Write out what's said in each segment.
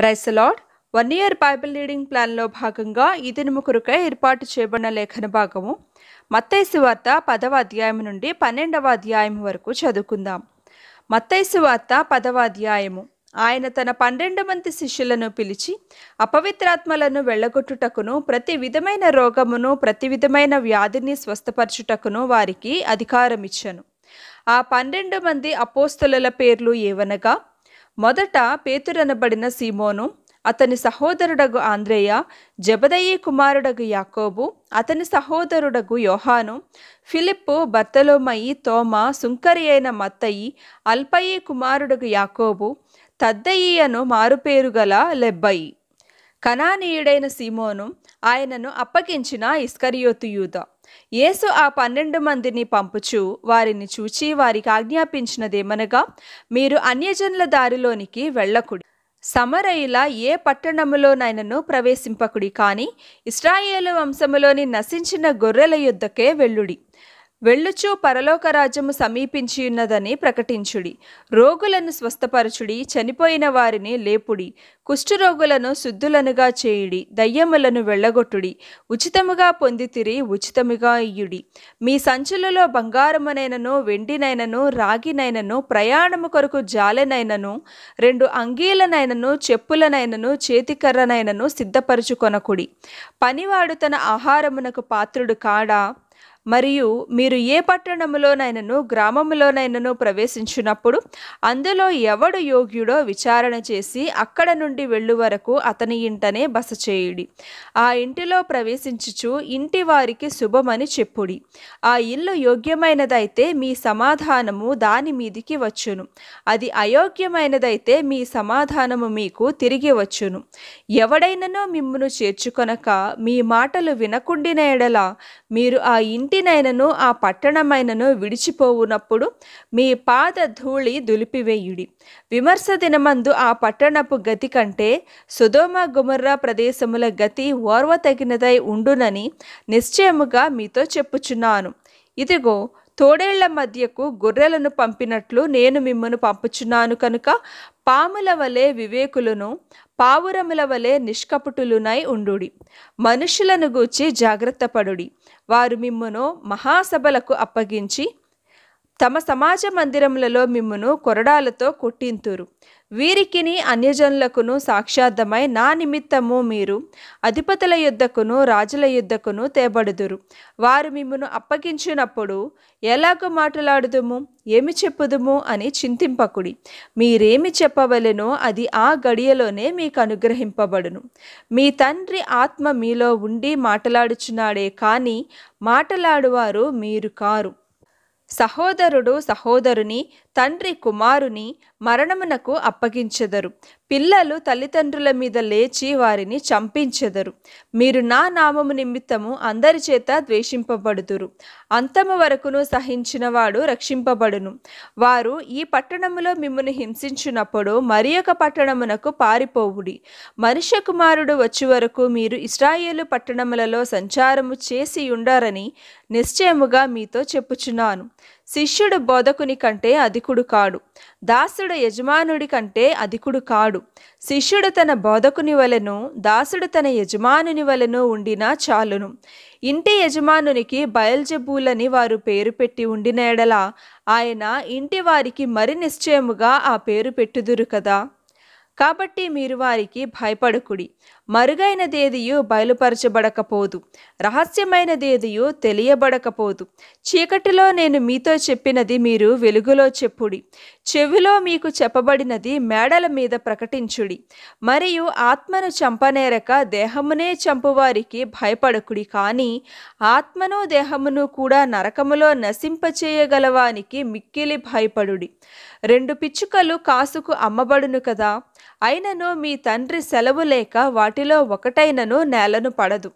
price Lord one year Bible reading ప్లాన్లో భాగంగా ఈ దినముకురుకై ఏర్పాటు చేయబడిన లేఖన భాగము మత్తైసు వార్త పదవ అధ్యాయం నుండి పన్నెండవ అధ్యాయం వరకు చదువుకుందాం మత్తైసు వార్త పదవ అధ్యాయము ఆయన తన పన్నెండు మంది శిష్యులను పిలిచి అపవిత్రాత్మలను వెళ్ళగొట్టుటకును ప్రతి విధమైన రోగమును ప్రతి విధమైన వ్యాధిని స్వస్థపరచుటకును వారికి అధికారం ఇచ్చను ఆ పన్నెండు మంది అపోస్తుల పేర్లు ఏవనగా మొదట పేతురనబడిన సీమోను అతని సహోదరుడగు ఆంద్రేయ జబదయి కుమారుడగు యాకోబు అతని సహోదరుడగు యోహాను ఫిలిప్పు బర్తలోమయి తోమ సుంకరి అయిన మత్తయి అల్పయి కుమారుడగు యాకోబు తద్దయ్యను మారుపేరు గల లెబ్బయి కణానీయుడైన సీమోను ఆయనను అప్పగించిన ఇస్కరియోతు యూదా యేసు ఆ పన్నెండు మందిని పంపుచు వారిని చూచి వారికి ఆజ్ఞాపించినదేమనగా మీరు అన్యజనుల దారిలోనికి వెళ్ళకుడి సమరయుల ఏ పట్టణములోనైనను ప్రవేశింపకుడి కానీ ఇస్రాయేలు వంశములోని నశించిన గొర్రెల యుద్ధకే వెళ్ళుడి వెళ్ళుచూ పరలోక రాజ్యము సమీపించియున్నదని ప్రకటించుడి రోగులను స్వస్థపరచుడి చనిపోయిన వారిని లేపుడి కుష్ఠరోగులను శుద్ధులనుగా చేయుడి దయ్యములను వెళ్ళగొట్టుడి ఉచితముగా పొందితిరి ఉచితముగా ఇయ్యుడి మీ సంచులలో బంగారమునైనను వెండినైనను రాగినైనను ప్రయాణము కొరకు జాలెనైనను రెండు అంగీలనైనను చెప్పులనైనను చేతికర్రనైనను సిద్ధపరచుకొనకుడి పనివాడు తన ఆహారమునకు పాత్రుడు కాడా మరియు మీరు ఏ పట్టణములోనైనను గ్రామములోనైనను ప్రవేశించినప్పుడు అందులో ఎవడు యోగ్యుడో విచారణ చేసి అక్కడ నుండి వెళ్ళు వరకు అతని ఇంటనే బస చేయుడి ఆ ఇంటిలో ప్రవేశించుచు ఇంటి వారికి శుభమని చెప్పుడి ఆ ఇల్లు యోగ్యమైనదైతే మీ సమాధానము దాని మీదికి వచ్చును అది అయోగ్యమైనదైతే మీ సమాధానము మీకు తిరిగి వచ్చును ఎవడైననో మిమ్మును చేర్చుకొనక మీ మాటలు వినకుండిన ఎడల మీరు ఆ ఇంటి ఇంటినైనను ఆ పట్టణమైనను విడిచిపోవునప్పుడు మీ పాద ధూళి దులిపివేయుడి విమర్శ దినమందు ఆ పట్టణపు గతి కంటే సుధోమ గుమర్రా ప్రదేశముల గతి ఓర్వతగినదై ఉండునని నిశ్చయముగా మీతో చెప్పుచున్నాను ఇదిగో తోడేళ్ల మధ్యకు గొర్రెలను పంపినట్లు నేను మిమ్మను పంపుచున్నాను కనుక పాముల వలె వివేకులను పావురముల వలె నిష్కపుటులునై ఉండుడి మనుషులను గూర్చి జాగ్రత్తపడుడి వారు మిమ్మను మహాసభలకు అప్పగించి తమ సమాజ మందిరములలో మిమ్మును కొరడాలతో కొట్టింతురు వీరికిని అన్యజనులకును సాక్షార్థమై నా నిమిత్తము మీరు అధిపతుల యుద్ధకును రాజుల యుద్ధకును తేబడుదురు వారు మిమ్మును అప్పగించినప్పుడు ఎలాగో మాట్లాడుదుము ఏమి చెప్పుదుము అని చింతింపకుడి మీరేమి చెప్పవలెనో అది ఆ గడియలోనే మీకు అనుగ్రహింపబడును మీ తండ్రి ఆత్మ మీలో ఉండి మాట్లాడుచున్నాడే కానీ మాటలాడువారు మీరు కారు ಸಹೋದರುಡು ಸಹೋದರುನಿ తండ్రి కుమారుని మరణమునకు అప్పగించెదరు పిల్లలు తల్లిదండ్రుల మీద లేచి వారిని చంపించెదరు మీరు నా నామము నిమిత్తము అందరి చేత ద్వేషింపబడుదురు అంతము వరకును సహించిన వాడు రక్షింపబడును వారు ఈ పట్టణములో మిమ్మల్ని హింసించినప్పుడు మరి ఒక పట్టణమునకు పారిపోవుడి మనుష్య కుమారుడు వచ్చే వరకు మీరు ఇస్రాయేలు పట్టణములలో సంచారము చేసి ఉండారని నిశ్చయముగా మీతో చెప్పుచున్నాను శిష్యుడు బోధకుని కంటే అధికుడు కాడు దాసుడు యజమానుడి కంటే అధికుడు కాడు శిష్యుడు తన బోధకుని వలను దాసుడు తన యజమానుని వలను ఉండినా చాలును ఇంటి యజమానునికి బయల్జబూలని వారు పేరు పెట్టి ఉండిన ఎడల ఆయన ఇంటి వారికి మరి నిశ్చయముగా ఆ పేరు పెట్టుదురు కదా కాబట్టి మీరు వారికి భయపడుకుడి దేదియు బయలుపరచబడకపోదు రహస్యమైన దేదియు తెలియబడకపోదు చీకటిలో నేను మీతో చెప్పినది మీరు వెలుగులో చెప్పుడి చెవిలో మీకు చెప్పబడినది మేడల మీద ప్రకటించుడి మరియు ఆత్మను చంపనేరక దేహమునే చంపువారికి భయపడకుడి కానీ ఆత్మను దేహమును కూడా నరకములో నశింపచేయగలవానికి మిక్కిలి భయపడుడి రెండు పిచ్చుకలు కాసుకు అమ్మబడును కదా అయినను మీ తండ్రి సెలవు లేక వాటిలో ఒకటైనను నేలను పడదు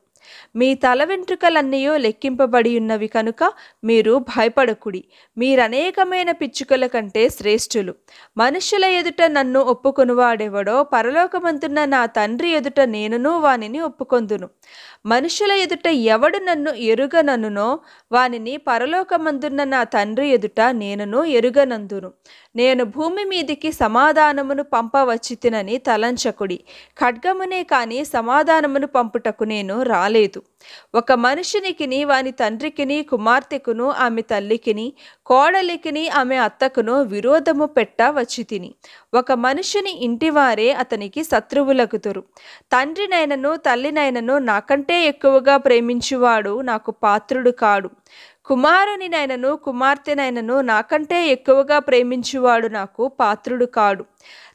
మీ తల వెంట్రుకలన్నీయో లెక్కింపబడి ఉన్నవి కనుక మీరు భయపడకుడి మీరనేకమైన పిచ్చుకల కంటే శ్రేష్ఠులు మనుషుల ఎదుట నన్ను ఒప్పుకొనువాడెవడో పరలోకమంతున్న నా తండ్రి ఎదుట నేనును వానిని ఒప్పుకొందును మనుషుల ఎదుట ఎవడు నన్ను ఎరుగననునో వానిని పరలోకమందున్న నా తండ్రి ఎదుట నేనును ఎరుగనందును నేను భూమి మీదికి సమాధానమును పంపవచ్చితినని తలంచకుడి ఖడ్గమునే కాని సమాధానమును పంపుటకు నేను రాలేదు ఒక మనుషునికిని వాని తండ్రికిని కుమార్తెకును ఆమె తల్లికిని కోడలికిని ఆమె అత్తకును విరోధము పెట్ట వచ్చి తిని ఒక మనుషుని ఇంటివారే అతనికి శత్రువులగుతురు తండ్రినైనను తల్లినైనను నాకంటే కంటే ఎక్కువగా ప్రేమించువాడు నాకు పాత్రుడు కాడు కుమారునినైనను కుమార్తెనైనను నాకంటే ఎక్కువగా ప్రేమించువాడు నాకు పాత్రుడు కాడు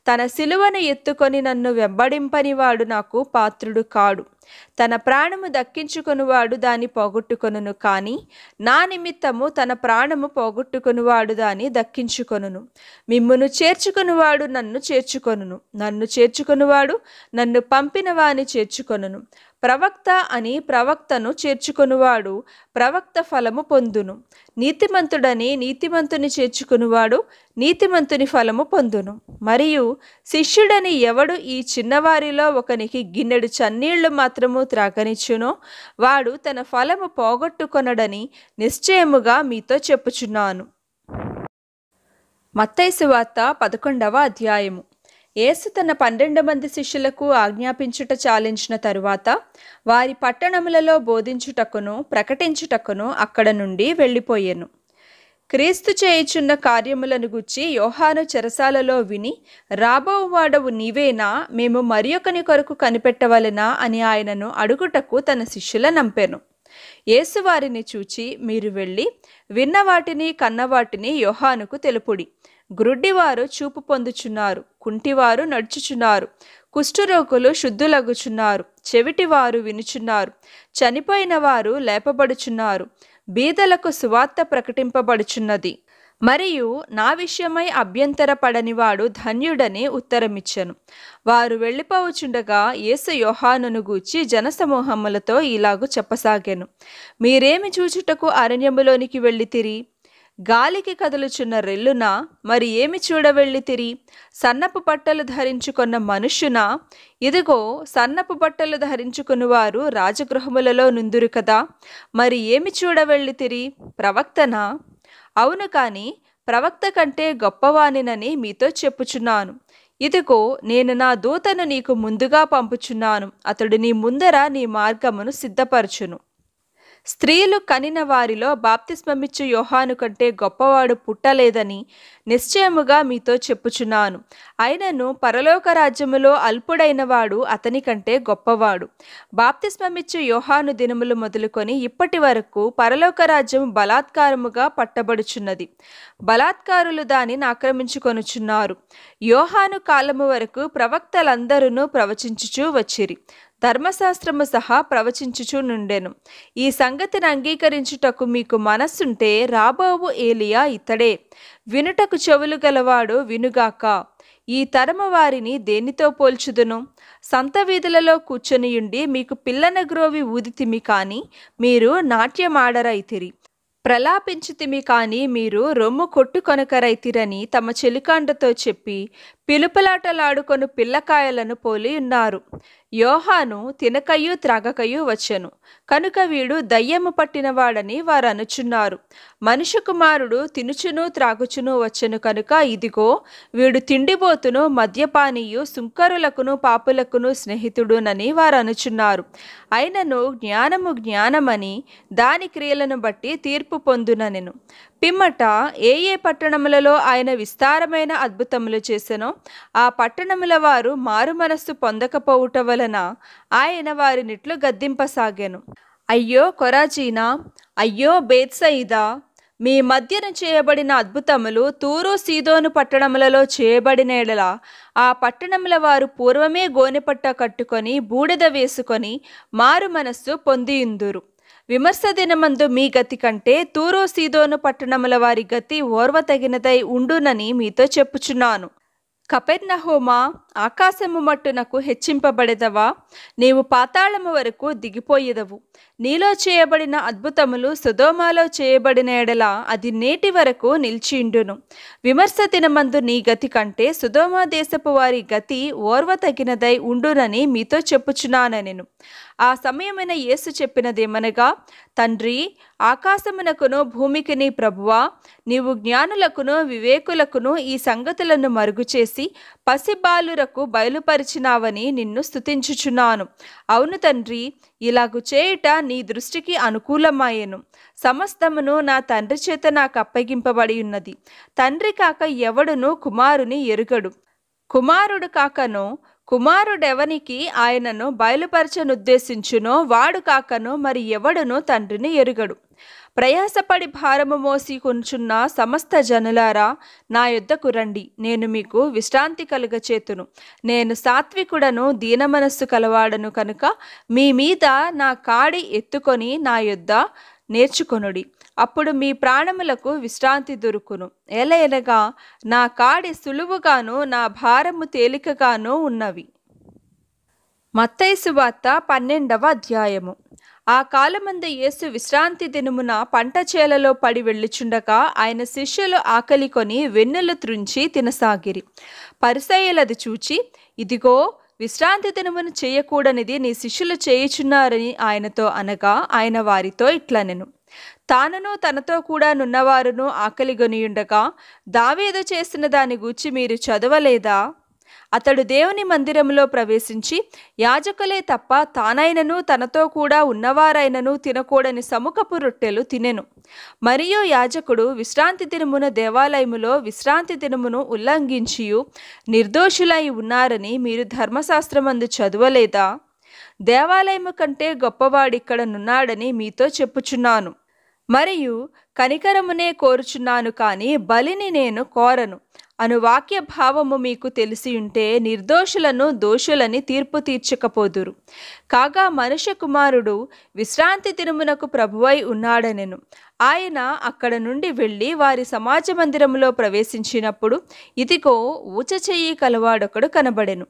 తన సిలువను ఎత్తుకొని నన్ను వెంబడింపనివాడు నాకు పాత్రుడు కాడు తన ప్రాణము దక్కించుకునివాడు దాన్ని పోగొట్టుకొనును కానీ నా నిమిత్తము తన ప్రాణము పోగొట్టుకునివాడు దాన్ని దక్కించుకొనును మిమ్మును చేర్చుకునివాడు నన్ను చేర్చుకొనును నన్ను చేర్చుకునివాడు నన్ను పంపిన వాని చేర్చుకొనును ప్రవక్త అని ప్రవక్తను చేర్చుకునివాడు ప్రవక్త ఫలము పొందును నీతిమంతుడని నీతిమంతుని చేర్చుకునివాడు నీతిమంతుని ఫలము పొందును మరియు శిష్యుడని ఎవడు ఈ చిన్నవారిలో ఒకనికి గిన్నెడు చన్నీళ్లు మాత్రము త్రాగనిచ్చునో వాడు తన ఫలము పోగొట్టుకొనడని నిశ్చయముగా మీతో చెప్పుచున్నాను మత్తైసు వార్త పదకొండవ అధ్యాయము యేసు తన పన్నెండు మంది శిష్యులకు ఆజ్ఞాపించుట చాలించిన తరువాత వారి పట్టణములలో బోధించుటకును ప్రకటించుటకును అక్కడ నుండి వెళ్ళిపోయాను క్రీస్తు చేయుచున్న కార్యములను గుచ్చి యోహాను చెరసాలలో విని రాబోవాడవు నీవేనా మేము మరి ఒకని కొరకు కనిపెట్టవలెనా అని ఆయనను అడుగుటకు తన శిష్యుల నంపాను యేసువారిని చూచి మీరు వెళ్ళి విన్న వాటిని కన్నవాటిని యోహానుకు తెలుపుడి గ్రుడ్డివారు చూపు పొందుచున్నారు కుంటివారు నడుచుచున్నారు కుష్ఠరోగులు శుద్ధులగుచున్నారు చెవిటివారు వినుచున్నారు చనిపోయిన వారు లేపబడుచున్నారు బీదలకు సువార్త ప్రకటింపబడుచున్నది మరియు నా విషయమై అభ్యంతరపడనివాడు ధన్యుడని ఉత్తరమిచ్చను వారు వెళ్ళిపోవచుండగా యేసు యోహానును గూర్చి జనసమూహములతో ఇలాగూ చెప్పసాగాను మీరేమి చూచుటకు అరణ్యములోనికి వెళ్ళితిరి గాలికి కదులుచున్న రెల్లున మరి ఏమి తిరి సన్నపు బట్టలు ధరించుకున్న మనుష్యున ఇదిగో సన్నపు బట్టలు వారు రాజగృహములలో నుందురు కదా మరి ఏమి తిరి ప్రవక్తనా అవును కానీ ప్రవక్త కంటే గొప్పవానినని మీతో చెప్పుచున్నాను ఇదిగో నేను నా దూతను నీకు ముందుగా పంపుచున్నాను అతడు నీ ముందర నీ మార్గమును సిద్ధపరచును స్త్రీలు కనిన వారిలో బాప్తిస్మమిచ్చు యోహాను కంటే గొప్పవాడు పుట్టలేదని నిశ్చయముగా మీతో చెప్పుచున్నాను అయినను పరలోక రాజ్యములో అల్పుడైన వాడు అతని కంటే గొప్పవాడు బాప్తిస్మమిచ్చు యోహాను దినములు మొదలుకొని ఇప్పటి వరకు పరలోక రాజ్యం బలాత్కారముగా పట్టబడుచున్నది బలాత్కారులు దానిని ఆక్రమించుకొనుచున్నారు యోహాను కాలము వరకు ప్రవక్తలందరూ ప్రవచించుచూ వచ్చిరి ధర్మశాస్త్రము సహా ప్రవచించుచునుండెను ఈ సంగతిని అంగీకరించుటకు మీకు మనస్సుంటే రాబోవు ఏలియా ఇతడే వినుటకు చెవులు గలవాడు వినుగాక ఈ తరమ వారిని దేనితో పోల్చుదును సంత వీధులలో కూర్చొనియుండి మీకు పిల్లన గ్రోవి ఊదితిమి కానీ మీరు నాట్యమాడరైతిరి ప్రలాపించుతిమి కానీ మీరు రొమ్ము కొట్టుకొనకరైతిరని తమ చెలికాండతో చెప్పి పిలుపలాటలాడుకొను పిల్లకాయలను పోలి ఉన్నారు యోహాను తినకయు త్రాగకయు వచ్చెను కనుక వీడు దయ్యము పట్టినవాడని వారు అనుచున్నారు మనిషి కుమారుడు తినుచును త్రాగుచును వచ్చెను కనుక ఇదిగో వీడు తిండిబోతును మద్యపానీయు సుంకరులకును పాపులకును స్నేహితుడునని వారు అనుచున్నారు అయినను జ్ఞానము జ్ఞానమని దాని క్రియలను బట్టి తీర్పు పొందుననెను పిమ్మట ఏ ఏ పట్టణములలో ఆయన విస్తారమైన అద్భుతములు చేసెనో ఆ పట్టణముల వారు మారు మనస్సు పొందకపోవుట వలన ఆయన వారినిట్లు గద్దింపసాగాను అయ్యో కొరాజీనా అయ్యో బేత్సయిదా మీ మధ్యన చేయబడిన అద్భుతములు తూరు సీదోను పట్టణములలో చేయబడిన ఆ పట్టణముల వారు పూర్వమే గోనెపట్ట కట్టుకొని బూడిద వేసుకొని మారు మనస్సు పొందియుందురు విమర్శ దినమందు మీ గతి కంటే తూరు సీదోను పట్టణముల వారి గతి ఓర్వతగినదై ఉండునని మీతో చెప్పుచున్నాను కపెర్నహోమా ఆకాశము మట్టునకు హెచ్చింపబడేదవా నీవు పాతాళము వరకు దిగిపోయేదవు నీలో చేయబడిన అద్భుతములు సుధోమాలో చేయబడిన ఎడల అది నేటి వరకు నిలిచిండును విమర్శ దినమందు నీ గతి కంటే సుధోమా దేశపు వారి గతి ఓర్వ తగినదై ఉండునని మీతో చెప్పుచున్నానెను ఆ సమయమైన యేసు చెప్పినదేమనగా తండ్రి ఆకాశమునకును భూమికి నీ ప్రభువా నీవు జ్ఞానులకును వివేకులకును ఈ సంగతులను మరుగుచేసి పసిబాలుర కొరకు బయలుపరిచినావని నిన్ను స్థుతించుచున్నాను అవును తండ్రి ఇలాగు చేయుట నీ దృష్టికి అనుకూలమాయెను సమస్తమును నా తండ్రి చేత నాకు అప్పగింపబడి ఉన్నది తండ్రి కాక ఎవడును కుమారుని ఎరుగడు కుమారుడు కాకను కుమారుడెవనికి ఆయనను బయలుపరచనుద్దేశించునో వాడు కాకను మరి ఎవడును తండ్రిని ఎరుగడు ప్రయాసపడి భారము మోసి కొంచున్న సమస్త జనులారా నా యొద్దకు రండి నేను మీకు విశ్రాంతి కలుగచేతును నేను సాత్వికుడను దీన మనస్సు కలవాడను కనుక మీ మీద నా కాడి ఎత్తుకొని నా యుద్ధ నేర్చుకొనుడి అప్పుడు మీ ప్రాణములకు విశ్రాంతి దొరుకును ఎలయనగా నా కాడి సులువుగాను నా భారము తేలికగాను ఉన్నవి మత్తైసు వార్త పన్నెండవ అధ్యాయము ఆ కాలమంద యేసు విశ్రాంతి దినమున పంట చేలలో పడి వెళ్ళుచుండగా ఆయన శిష్యులు ఆకలి కొని వెన్నెలు త్రుంచి తినసాగిరి పరిసయ్యలది చూచి ఇదిగో విశ్రాంతి దినమును చేయకూడనిది నీ శిష్యులు చేయుచున్నారని ఆయనతో అనగా ఆయన వారితో ఇట్లనెను తానను తనతో కూడా నున్నవారును ఆకలిగొనియుండగా దావేదో చేసిన దాని గూర్చి మీరు చదవలేదా అతడు దేవుని మందిరంలో ప్రవేశించి యాజకులే తప్ప తానైనను తనతో కూడా ఉన్నవారైనను తినకూడని సముఖపు రొట్టెలు తినెను మరియు యాజకుడు విశ్రాంతి దినమున దేవాలయములో విశ్రాంతి దినమును ఉల్లంఘించియు నిర్దోషులై ఉన్నారని మీరు ధర్మశాస్త్రమందు చదవలేదా దేవాలయము కంటే గొప్పవాడిక్కడనున్నాడని మీతో చెప్పుచున్నాను మరియు కనికరమునే కోరుచున్నాను కానీ బలిని నేను కోరను అను వాక్య భావము మీకు తెలిసి ఉంటే నిర్దోషులను దోషులని తీర్పు తీర్చకపోదురు కాగా మనుష్య కుమారుడు విశ్రాంతి తిరుమునకు ప్రభువై ఉన్నాడనెను ఆయన అక్కడ నుండి వెళ్ళి వారి సమాజ మందిరంలో ప్రవేశించినప్పుడు ఇదిగో ఊచ చెయ్యి కలవాడొకడు కనబడెను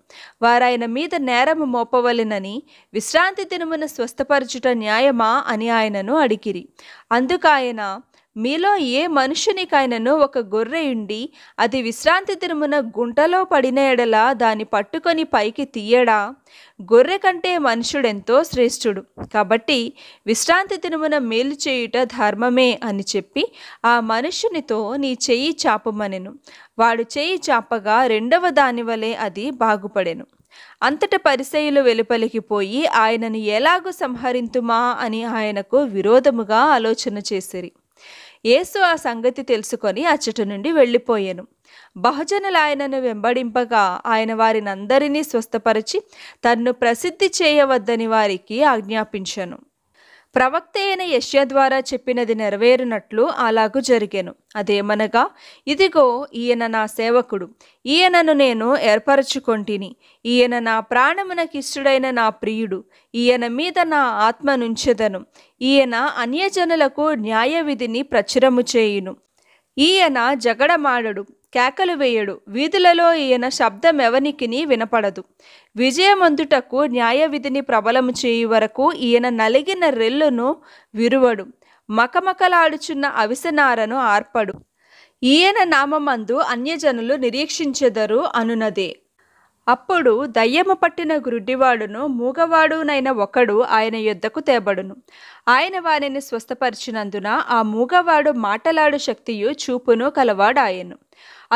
వారాయన మీద నేరము మోపవలెనని విశ్రాంతి దినమున స్వస్థపరచుట న్యాయమా అని ఆయనను అడిగిరి అందుకాయన మీలో ఏ మనుషునికైనను ఒక గొర్రె ఉండి అది విశ్రాంతి దినమున గుంటలో పడిన ఎడల దాన్ని పట్టుకొని పైకి తీయడా గొర్రె కంటే మనుషుడెంతో శ్రేష్ఠుడు కాబట్టి విశ్రాంతి దినమున మేలు చేయుట ధర్మమే అని చెప్పి ఆ మనుషునితో నీ చెయ్యి చాపమనెను వాడు చెయ్యి చాపగా రెండవ దానివలే అది బాగుపడెను అంతట పరిసయులు వెలుపలికి పోయి ఆయనను ఎలాగూ సంహరింతుమా అని ఆయనకు విరోధముగా ఆలోచన చేసిరి యేసు ఆ సంగతి తెలుసుకొని అచ్చట నుండి వెళ్ళిపోయాను బహుజనులు ఆయనను వెంబడింపగా ఆయన వారినందరినీ స్వస్థపరిచి తన్ను ప్రసిద్ధి చేయవద్దని వారికి ఆజ్ఞాపించను ప్రవక్త అయిన యష్యా ద్వారా చెప్పినది నెరవేరినట్లు అలాగూ జరిగాను అదేమనగా ఇదిగో ఈయన నా సేవకుడు ఈయనను నేను ఏర్పరచుకొంటిని ఈయన నా ప్రాణమునకిష్టుడైన నా ప్రియుడు ఈయన మీద నా ఆత్మ నుంచెదను ఈయన అన్యజనులకు న్యాయ విధిని ప్రచురము చేయును ఈయన జగడమాడడు కేకలు వేయడు వీధులలో ఈయన శబ్దం ఎవనికిని వినపడదు విజయమందుటకు న్యాయ విధిని ప్రబలము చేయు వరకు ఈయన నలిగిన రెల్లును విరువడు మకమకలాడుచున్న అవిసనారను ఆర్పడు ఈయన నామమందు అన్యజనులు నిరీక్షించెదరు అనునదే అప్పుడు దయ్యము పట్టిన గురుడివాడును మూగవాడునైన ఒకడు ఆయన యొద్దకు తేబడును ఆయన వారిని స్వస్థపరిచినందున ఆ మూగవాడు మాటలాడు శక్తియు చూపును కలవాడాయను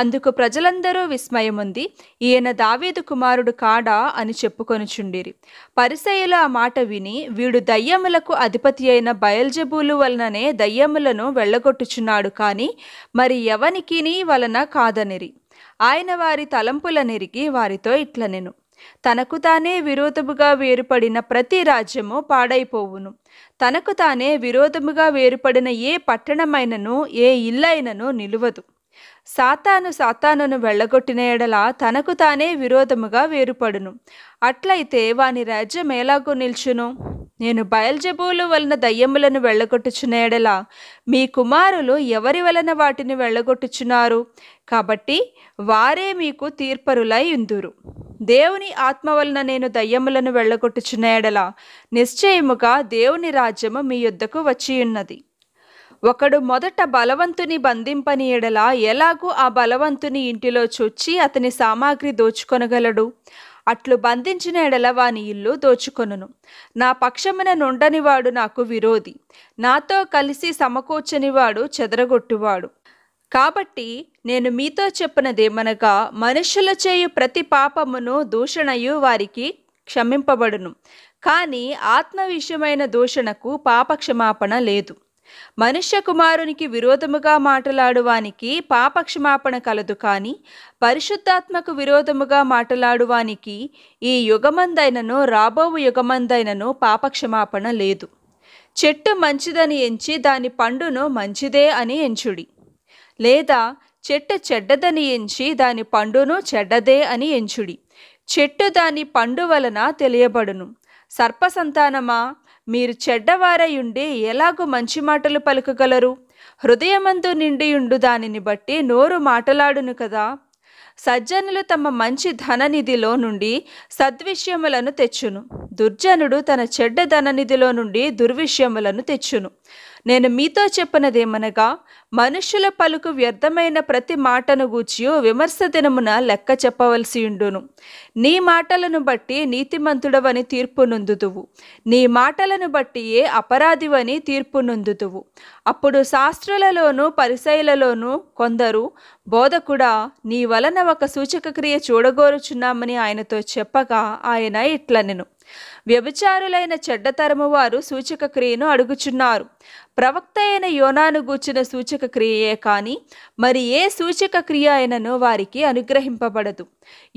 అందుకు ప్రజలందరూ విస్మయముంది ఈయన దావేదు కుమారుడు కాడా అని చెప్పుకొనుచుండిరి పరిసయులు ఆ మాట విని వీడు దయ్యములకు అధిపతి అయిన బయల్జబూలు వలననే దయ్యములను వెళ్ళగొట్టుచున్నాడు కానీ మరి ఎవనికిని వలన కాదనిరి ఆయన వారి తలంపులనిరిగి వారితో ఇట్లనెను తనకు తానే విరోధముగా వేరుపడిన ప్రతి రాజ్యము పాడైపోవును తనకు తానే విరోధముగా వేరుపడిన ఏ పట్టణమైనను ఏ ఇల్లైనను నిలువదు సాతాను సాతానును వెళ్ళగొట్టిన ఎడల తనకు తానే విరోధముగా వేరుపడును అట్లయితే వాని రాజ్యం ఎలాగో నిల్చును నేను బయల్జబూలు వలన దయ్యములను వెళ్ళగొట్టుచున్న ఎడల మీ కుమారులు ఎవరి వలన వాటిని వెళ్ళగొట్టుచున్నారు కాబట్టి వారే మీకు తీర్పరులై ఇందురు దేవుని ఆత్మ వలన నేను దయ్యములను వెళ్ళగొట్టుచున్న ఎడల నిశ్చయముగా దేవుని రాజ్యము మీ యుద్ధకు వచ్చియున్నది ఉన్నది ఒకడు మొదట బలవంతుని బంధింపని ఎడల ఎలాగూ ఆ బలవంతుని ఇంటిలో చొచ్చి అతని సామాగ్రి దోచుకొనగలడు అట్లు బంధించిన ఎడల వాని ఇల్లు దోచుకొనును నా పక్షమున నుండనివాడు నాకు విరోధి నాతో కలిసి సమకూర్చనివాడు చెదరగొట్టువాడు కాబట్టి నేను మీతో చెప్పినదేమనగా మనుషుల చేయు ప్రతి పాపమును దూషణయు వారికి క్షమింపబడును కానీ ఆత్మ విషయమైన దూషణకు పాప క్షమాపణ లేదు మనుష్య కుమారునికి విరోధముగా మాటలాడువానికి పాపక్షమాపణ కలదు కాని పరిశుద్ధాత్మకు విరోధముగా మాటలాడువానికి ఈ యుగమందైనను రాబోవు యుగమందైనను పాపక్షమాపణ లేదు చెట్టు మంచిదని ఎంచి దాని పండును మంచిదే అని ఎంచుడి లేదా చెట్టు చెడ్డదని ఎంచి దాని పండును చెడ్డదే అని ఎంచుడి చెట్టు దాని పండు వలన తెలియబడును సర్పసంతానమా మీరు చెడ్డవారయుండి ఎలాగూ మంచి మాటలు పలుకగలరు హృదయమందు నిండియుండు దానిని బట్టి నోరు మాటలాడును కదా సజ్జనులు తమ మంచి ధననిధిలో నుండి సద్విషయములను తెచ్చును దుర్జనుడు తన చెడ్డ ధననిధిలో నుండి దుర్విషయములను తెచ్చును నేను మీతో చెప్పినదేమనగా మనుషుల పలుకు వ్యర్థమైన ప్రతి మాటను గూర్చియో విమర్శ దినమున లెక్క చెప్పవలసి ఉండును నీ మాటలను బట్టి నీతిమంతుడవని తీర్పు నొందుతువు నీ మాటలను బట్టియే అపరాధివని తీర్పు నొందుతువు అప్పుడు శాస్త్రులలోనూ పరిసయలలోనూ కొందరు బోధకుడా నీ వలన ఒక సూచక క్రియ చూడగోరుచున్నామని ఆయనతో చెప్పగా ఆయన ఇట్లనెను వ్యభిచారులైన చెడ్డతరము వారు సూచక క్రియను అడుగుచున్నారు ప్రవక్త అయిన యోనాను గూర్చిన సూచక క్రియయే కానీ మరి ఏ సూచక క్రియ అయినను వారికి అనుగ్రహింపబడదు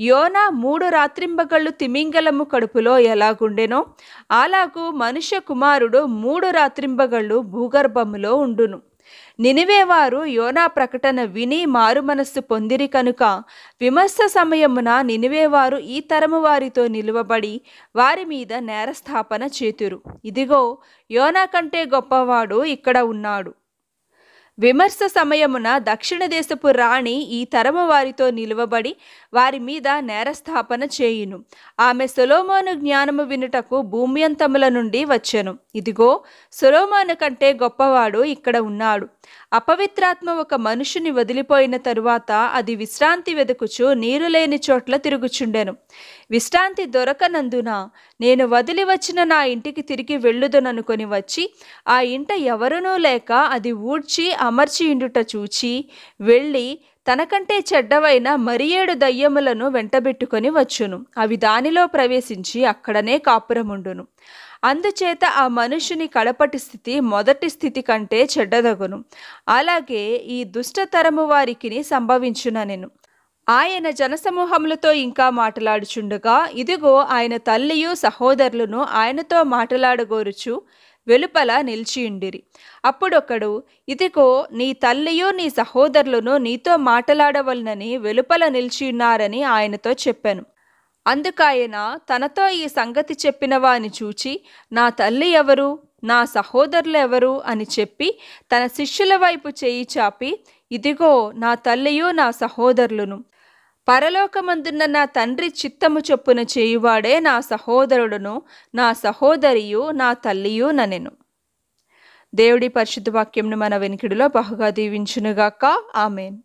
యోనా మూడు రాత్రింబగళ్ళు తిమింగలము కడుపులో ఎలాగుండెనో అలాగూ మనుష్య కుమారుడు మూడు రాత్రింబగళ్ళు భూగర్భములో ఉండును నినివేవారు యోనా ప్రకటన విని మారుమనస్సు పొందిరి కనుక విమర్శ సమయమున నినివేవారు ఈ తరము వారితో నిలువబడి వారి మీద నేరస్థాపన చేతురు ఇదిగో యోనా కంటే గొప్పవాడు ఇక్కడ ఉన్నాడు విమర్శ సమయమున దక్షిణ దేశపు రాణి ఈ తరము వారితో నిలువబడి వారి మీద నేరస్థాపన చేయును ఆమె సొలోమోను జ్ఞానము వినుటకు భూమ్యంతముల నుండి వచ్చెను ఇదిగో సొలోమాను కంటే గొప్పవాడు ఇక్కడ ఉన్నాడు అపవిత్రాత్మ ఒక మనుషుని వదిలిపోయిన తరువాత అది విశ్రాంతి వెతుకుచు నీరు లేని చోట్ల తిరుగుచుండెను విశ్రాంతి దొరకనందున నేను వదిలి వచ్చిన నా ఇంటికి తిరిగి వెళ్ళుదననుకొని వచ్చి ఆ ఇంట ఎవరునూ లేక అది ఊడ్చి అమర్చి ఇండుట చూచి వెళ్ళి తనకంటే చెడ్డవైన మరి ఏడు దయ్యములను వెంటబెట్టుకొని వచ్చును అవి దానిలో ప్రవేశించి అక్కడనే కాపురముండును అందుచేత ఆ మనుషుని కడపటి స్థితి మొదటి స్థితి కంటే చెడ్డదగును అలాగే ఈ దుష్టతరము వారికి సంభవించున నేను ఆయన జనసమూహములతో ఇంకా మాట్లాడుచుండగా ఇదిగో ఆయన తల్లియు సహోదరులను ఆయనతో మాట్లాడగోరుచు వెలుపల నిలిచియుండిరి అప్పుడొకడు ఇదిగో నీ తల్లియో నీ సహోదరులను నీతో మాటలాడవలనని వెలుపల నిలిచియున్నారని ఆయనతో చెప్పాను అందుకాయన తనతో ఈ సంగతి చెప్పిన వాని చూచి నా తల్లి ఎవరు నా సహోదరులు ఎవరు అని చెప్పి తన శిష్యుల వైపు చేయి చాపి ఇదిగో నా తల్లియో నా సహోదరులను పరలోకమందున్న నా తండ్రి చిత్తము చొప్పున చేయువాడే నా సహోదరుడును నా సహోదరియు నా తల్లియు ననెను దేవుడి పరిశుద్ధ వాక్యంను మన వెనుకడిలో బహుగా దీవించునుగాక ఆమెన్